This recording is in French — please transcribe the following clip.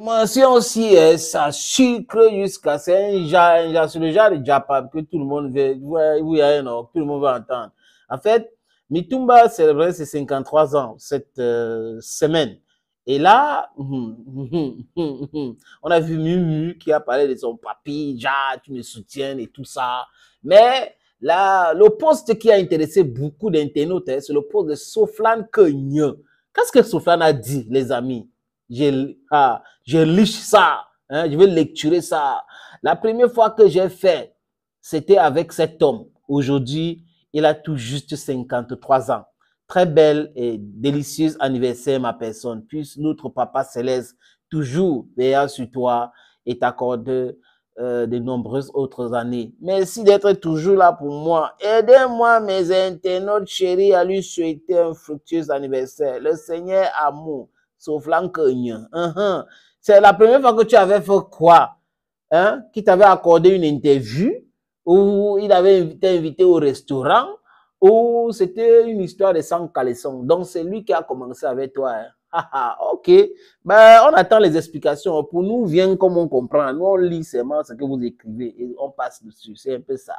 Mention aussi, hein, ça sucre jusqu'à, c'est un c'est le genre de que tout le monde veut, hein, tout le monde entendre. En fait, Mitumba célébrait ses 53 ans cette euh, semaine. Et là, hum, hum, hum, on a vu Mumu qui a parlé de son papy, déjà tu me soutiens et tout ça. Mais là, le poste qui a intéressé beaucoup d'internautes, hein, c'est le poste de Soflan Kenye. Qu'est-ce que Soflan a dit, les amis ah, je, ah, ça. Hein, je vais lecturer ça. La première fois que j'ai fait, c'était avec cet homme. Aujourd'hui, il a tout juste 53 ans. Très belle et délicieuse anniversaire, ma personne. Puisse notre Papa Céleste toujours veiller sur toi et t'accorder euh, de nombreuses autres années. Merci d'être toujours là pour moi. Aidez-moi, mes internautes chéris, à lui souhaiter un fructueux anniversaire. Le Seigneur amour sauf l'encogne. Uh-huh. C'est la première fois que tu avais fait quoi hein? Qui t'avait accordé une interview ou il avait invité invité au restaurant ou c'était une histoire de sans caleçon. Donc, c'est lui qui a commencé avec toi. Hein. ok, ben, on attend les explications. Pour nous, vient comme on comprend. Nous, on lit seulement ce que vous écrivez et on passe dessus. C'est un peu ça.